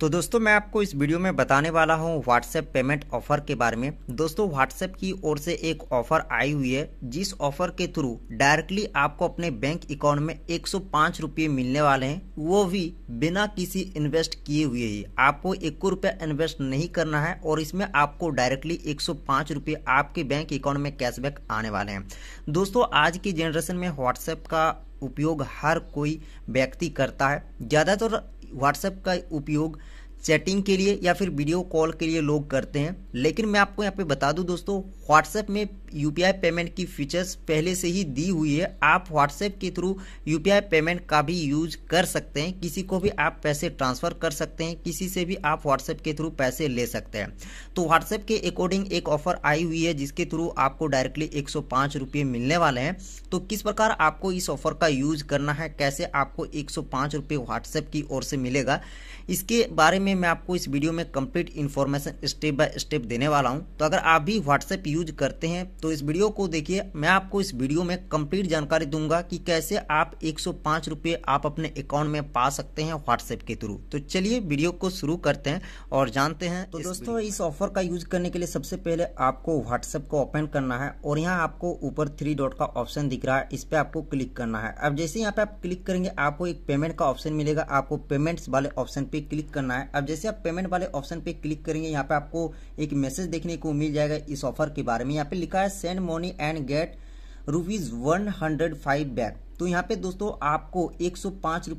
तो दोस्तों मैं आपको इस वीडियो में बताने वाला हूँ व्हाट्सएप पेमेंट ऑफर के बारे में दोस्तों व्हाट्सएप की ओर से एक ऑफर आई हुई है जिस ऑफर के थ्रू डायरेक्टली आपको अपने बैंक अकाउंट में एक सौ मिलने वाले हैं वो भी बिना किसी इन्वेस्ट किए हुए ही आपको एक रुपया इन्वेस्ट नहीं करना है और इसमें आपको डायरेक्टली एक सौ आपके बैंक अकाउंट में कैशबैक आने वाले हैं दोस्तों आज की जनरेशन में व्हाट्सएप का उपयोग हर कोई व्यक्ति करता है ज़्यादातर व्हाट्सएप का उपयोग चैटिंग के लिए या फिर वीडियो कॉल के लिए लोग करते हैं लेकिन मैं आपको यहाँ पे बता दूं दोस्तों व्हाट्सएप में यू पेमेंट की फीचर्स पहले से ही दी हुई है आप व्हाट्सएप के थ्रू यू पेमेंट का भी यूज कर सकते हैं किसी को भी आप पैसे ट्रांसफ़र कर सकते हैं किसी से भी आप व्हाट्सएप के थ्रू पैसे ले सकते हैं तो व्हाट्सएप के अकॉर्डिंग एक ऑफर आई हुई है जिसके थ्रू आपको डायरेक्टली एक सौ मिलने वाले हैं तो किस प्रकार आपको इस ऑफर का यूज करना है कैसे आपको एक सौ व्हाट्सएप की ओर से मिलेगा इसके बारे में में मैं आपको इस वीडियो में complete information step by step देने वाला हूं तो अगर आप भी व्हाट्सएप यूज करते हैं तो इस वीडियो को देखिए मैं आपको इस वीडियो में कंप्लीट जानकारी दूंगा कि कैसे आप एक सौ आप अपने अकाउंट में पा सकते हैं व्हाट्सएप के थ्रू तो चलिए वीडियो को शुरू करते हैं और जानते हैं तो दोस्तों इस ऑफर का यूज करने के लिए सबसे पहले आपको व्हाट्सएप को ओपन करना है और यहाँ आपको ऊपर थ्री डॉट का ऑप्शन दिख रहा है इस पर आपको क्लिक करना है अब जैसे यहाँ पे आप क्लिक करेंगे आपको एक पेमेंट का ऑप्शन मिलेगा आपको पेमेंट्स वाले ऑप्शन पे क्लिक करना है अब जैसे आप पेमेंट वाले ऑप्शन पे क्लिक करेंगे यहाँ पे आपको एक मैसेज देखने को मिल जाएगा इस ऑफर के बारे में यहाँ पे लिखा है send money and get rupees one hundred five back तो यहाँ पे दोस्तों आपको एक सौ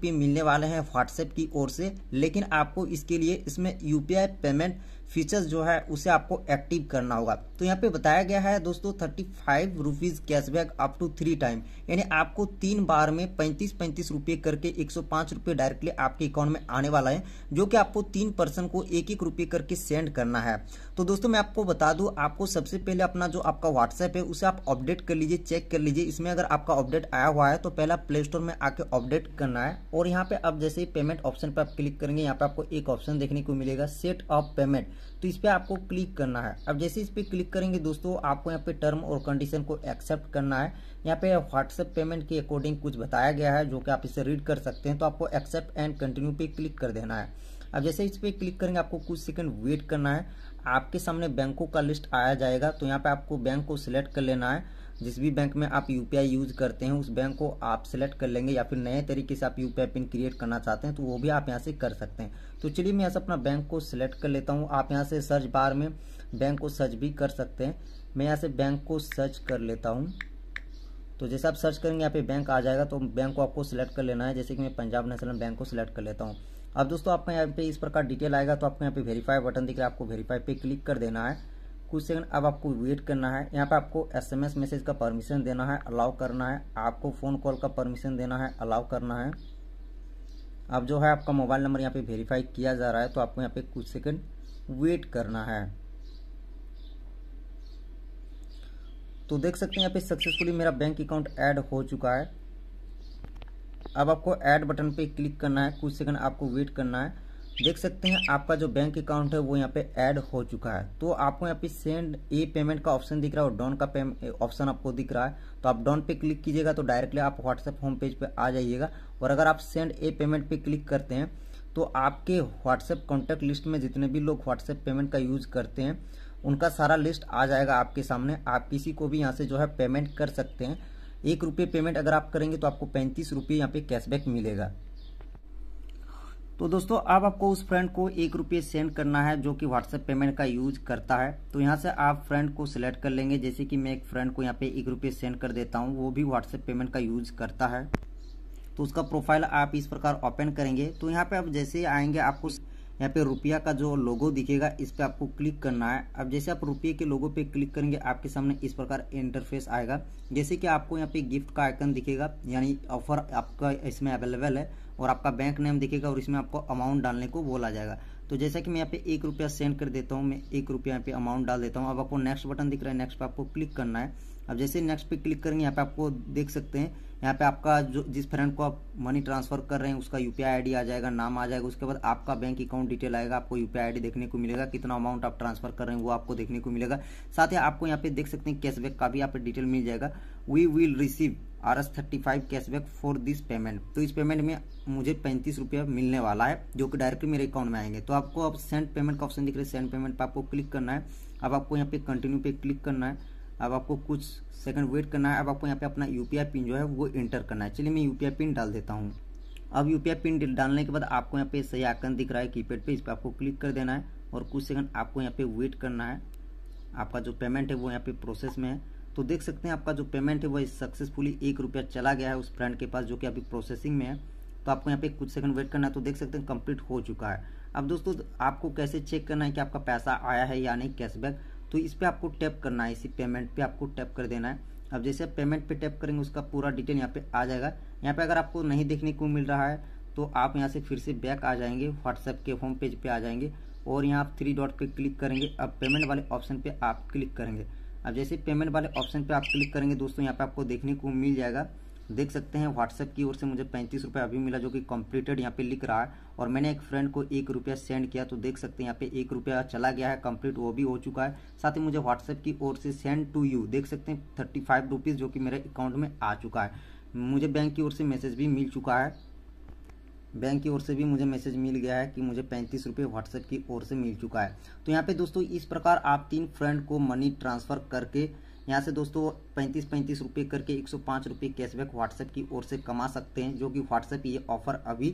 मिलने वाले हैं व्हाट्सएप की ओर से लेकिन आपको इसके लिए इसमें यूपीआई पेमेंट फीचर्स जो है उसे आपको एक्टिव करना होगा तो यहाँ पे बताया गया है दोस्तों thirty five rupees cashback up to three time यानी आपको तीन बार में पैंतीस पैंतीस रुपये करके एक सौ पांच रुपये डायरेक्टली आपके अकाउंट में आने वाला है जो कि आपको तीन पर्सन को एक एक रुपये करके सेंड करना है तो दोस्तों मैं आपको बता दू आपको सबसे पहले अपना जो आपका व्हाट्सएप है उसे आप अपडेट कर लीजिए चेक कर लीजिए इसमें अगर आपका अपडेट आया हुआ है तो पहला प्ले स्टोर में आके अपडेट करना है और यहाँ पे आप जैसे पेमेंट ऑप्शन पर आप क्लिक करेंगे यहाँ पे आपको एक ऑप्शन देखने को मिलेगा सेट ऑफ पेमेंट तो इस पर आपको क्लिक करना है अब जैसे इस पर क्लिक करेंगे दोस्तों आपको यहाँ पे टर्म और कंडीशन को एक्सेप्ट करना है यहाँ पे व्हाट्सएप पेमेंट के अकॉर्डिंग कुछ बताया गया है जो कि आप इसे रीड कर सकते हैं तो आपको एक्सेप्ट एंड कंटिन्यू पे क्लिक कर देना है अब जैसे इस पर क्लिक करेंगे आपको कुछ सेकंड वेट करना है आपके सामने बैंकों का लिस्ट आया जाएगा तो यहाँ पे आपको बैंक को सिलेक्ट कर लेना है जिस भी बैंक में आप यू यूज़ करते हैं उस बैंक को आप सेलेक्ट कर लेंगे या फिर नए तरीके से आप यू पिन क्रिएट करना चाहते हैं तो वो भी आप यहाँ से कर सकते हैं तो चलिए मैं यहाँ से अपना बैंक को सिलेक्ट कर लेता हूँ आप यहाँ से सर्च बार में बैंक को सर्च भी कर सकते हैं मैं यहाँ से बैंक को सर्च कर लेता हूँ तो जैसे आप सर्च करेंगे यहाँ पे बैंक आ जाएगा तो बैंक को आपको सिलेक्ट कर लेना है जैसे कि मैं पंजाब नेशनल बैंक को सिलेक्ट कर लेता हूँ अब दोस्तों आपका यहाँ पे इस प्रकार डिटेल आएगा तो आपको यहाँ पे वेरीफाई बटन दिख रहा है आपको वेरीफाई पे क्लिक कर देना है कुछ सेकंड अब आपको वेट करना है यहाँ पे आपको एसएमएस मैसेज का परमिशन देना है अलाउ करना है आपको फ़ोन कॉल का परमिशन देना है अलाउ करना है अब जो है आपका मोबाइल नंबर यहाँ पे वेरीफाई किया जा रहा है तो आपको यहाँ पे कुछ सेकंड वेट करना है तो देख सकते हैं यहाँ पे सक्सेसफुली मेरा बैंक अकाउंट ऐड हो चुका है अब आपको एड बटन पे क्लिक करना है कुछ सेकंड आपको वेट करना है देख सकते हैं आपका जो बैंक अकाउंट है वो यहाँ पे ऐड हो चुका है तो आपको यहाँ पे सेंड ए पेमेंट का ऑप्शन दिख रहा है और डॉन का ऑप्शन आपको दिख रहा है तो आप डॉन पे क्लिक कीजिएगा तो डायरेक्टली आप व्हाट्सएप होम पेज पे आ जाइएगा और अगर आप सेंड ए पेमेंट पे क्लिक करते हैं तो आपके व्हाट्सएप कॉन्टैक्ट लिस्ट में जितने भी लोग व्हाट्सएप पेमेंट का यूज करते हैं उनका सारा लिस्ट आ जाएगा आपके सामने आप किसी को भी यहाँ से जो है पेमेंट कर सकते हैं एक रुपये पेमेंट अगर आप करेंगे तो आपको पैंतीस रुपये यहाँ पे कैशबैक मिलेगा तो दोस्तों अब आपको उस फ्रेंड को एक रुपये सेंड करना है जो कि व्हाट्सएप पेमेंट का यूज करता है तो यहाँ से आप फ्रेंड को सिलेक्ट कर लेंगे जैसे कि मैं एक फ्रेंड को यहाँ पे एक रुपये सेंड कर देता हूँ वो भी व्हाट्सएप पेमेंट का यूज करता है तो उसका प्रोफाइल आप इस प्रकार ओपन करेंगे तो यहाँ पे आप जैसे आएंगे आपको यहाँ पे रुपया का जो लोगो दिखेगा इस पर आपको क्लिक करना है अब जैसे आप रुपये के लोगो पे क्लिक करेंगे आपके सामने इस प्रकार इंटरफेस आएगा जैसे कि आपको यहाँ पे गिफ्ट का आइकन दिखेगा यानी ऑफर आपका इसमें अवेलेबल है और आपका बैंक नेम दिखेगा और इसमें आपको अमाउंट डालने को बोला जाएगा तो जैसा कि मैं यहाँ पे एक रुपया सेंड कर देता हूँ मैं एक रुपया यहाँ पे अमाउंट डाल देता हूँ अब आपको नेक्स्ट बटन दिख रहा है नेक्स्ट पर आपको क्लिक करना है अब जैसे नेक्स्ट पे क्लिक करेंगे यहाँ पे आपको देख सकते हैं यहाँ पे आपका जो जिस फ्रेंड को आप मनी ट्रांसफर कर रहे हैं उसका यूपीआई आईडी आ जाएगा नाम आ जाएगा उसके बाद आपका बैंक अकाउंट डिटेल आएगा आपको यूपीआई आईडी देखने को मिलेगा कितना अमाउंट आप ट्रांसफर कर रहे हैं वो आपको देखने को मिलेगा साथ ही आपको यहाँ पे देख सकते हैं कैशबैक का भी यहाँ पे डिटेल मिल जाएगा we will receive R S thirty five cashback for this payment तो इस पेमेंट में मुझे पैंतीस रुपया मिलने वाला है जो कि डायरेक्टली मेरे अकाउंट में आएंगे तो आपको अब सेंड पेमेंट का ऑप्शन दिख रहा है सेंड पेमेंट पर आपको क्लिक करना है अब आपको यहाँ पे कंटिन्यू पे क्लिक करना है अब आपको कुछ सेकंड वेट करना है अब आपको यहाँ पे अपना यू पिन जो है वो इंटर करना है चलिए मैं यू पिन डाल देता हूँ अब यू पिन डालने के बाद आपको यहाँ पे सही आकन दिख रहा है कीपैड पे इस पर आपको क्लिक कर देना है और कुछ सेकंड आपको यहाँ पे वेट करना है आपका जो पेमेंट है वो यहाँ पे प्रोसेस में है तो देख सकते हैं आपका जो पेमेंट है वह सक्सेसफुली एक रुपया चला गया है उस फ्रेंड के पास जो कि अभी प्रोसेसिंग में है तो आपको यहाँ पे कुछ सेकंड वेट करना है तो देख सकते हैं कंप्लीट हो चुका है अब दोस्तों आपको कैसे चेक करना है कि आपका पैसा आया है या नहीं कैशबैक तो इस पर आपको टैप करना है इसी पेमेंट पे आपको टैप कर देना है अब जैसे पेमेंट पे टैप करेंगे उसका पूरा डिटेल यहाँ पे आ जाएगा यहाँ पे अगर आपको नहीं देखने को मिल रहा है तो आप यहाँ से फिर से बैक आ जाएंगे व्हाट्सएप के होम पेज पे आ जाएंगे और यहाँ आप थ्री डॉट पे क्लिक करेंगे अब पेमेंट वाले ऑप्शन पे आप क्लिक करेंगे अब जैसे पेमेंट वाले ऑप्शन पे आप क्लिक करेंगे दोस्तों यहाँ पे आपको देखने को मिल जाएगा देख सकते हैं व्हाट्सएप की ओर से मुझे पैंतीस रुपये अभी मिला जो कि कंप्लीटेड यहाँ पे लिख रहा है और मैंने एक फ्रेंड को एक रुपया सेंड किया तो देख सकते हैं यहाँ पे एक रुपया चला गया है कंप्लीट वो भी हो चुका है साथ ही मुझे व्हाट्सएप की ओर से सेंड टू यू देख सकते हैं थर्टी फाइव रुपीज़ जो कि मेरे अकाउंट में आ चुका है मुझे बैंक की ओर से मैसेज भी मिल चुका है बैंक की ओर से भी मुझे मैसेज मिल गया है कि मुझे पैंतीस रुपये व्हाट्सएप की ओर से मिल चुका है तो यहाँ पे दोस्तों इस प्रकार आप तीन फ्रेंड को मनी ट्रांसफ़र करके यहाँ से दोस्तों पैंतीस पैंतीस रुपये करके एक सौ पाँच रुपये कैशबैक व्हाट्सएप की ओर से कमा सकते हैं जो कि व्हाट्सएप ये ऑफर अभी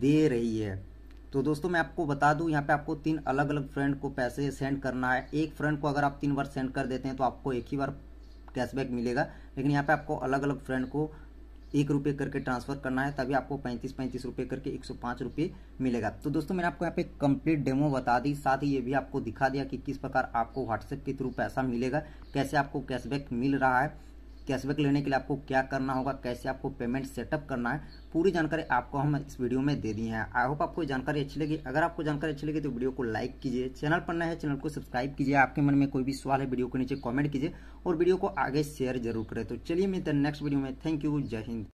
दे रही है तो दोस्तों मैं आपको बता दूं यहाँ पे आपको तीन अलग अलग फ्रेंड को पैसे सेंड करना है एक फ्रेंड को अगर आप तीन बार सेंड कर देते हैं तो आपको एक ही बार कैशबैक मिलेगा लेकिन यहाँ पे आपको अलग अलग फ्रेंड को एक रुपये करके ट्रांसफर करना है तभी आपको पैंतीस पैंतीस रुपये करके एक सौ पाँच रुपये मिलेगा तो दोस्तों मैंने आपको यहाँ पे कंप्लीट डेमो बता दी साथ ही ये भी आपको दिखा दिया कि किस प्रकार आपको व्हाट्सएप के थ्रू पैसा मिलेगा कैसे आपको कैशबैक मिल रहा है कैशबैक लेने के लिए आपको क्या करना होगा कैसे आपको पेमेंट सेटअप करना है पूरी जानकारी आपको हम इस वीडियो में दे दी है आई होप आपको जानकारी अच्छी लगी अगर आपको जानकारी अच्छी लगी तो वीडियो को लाइक कीजिए चैनल पर नए है चैनल को सब्सक्राइब कीजिए आपके मन में कोई भी सवाल है वीडियो के नीचे कॉमेंट कीजिए और वीडियो को आगे शेयर जरूर करें तो चलिए मिलते हैं नेक्स्ट वीडियो में थैंक यू जय हिंद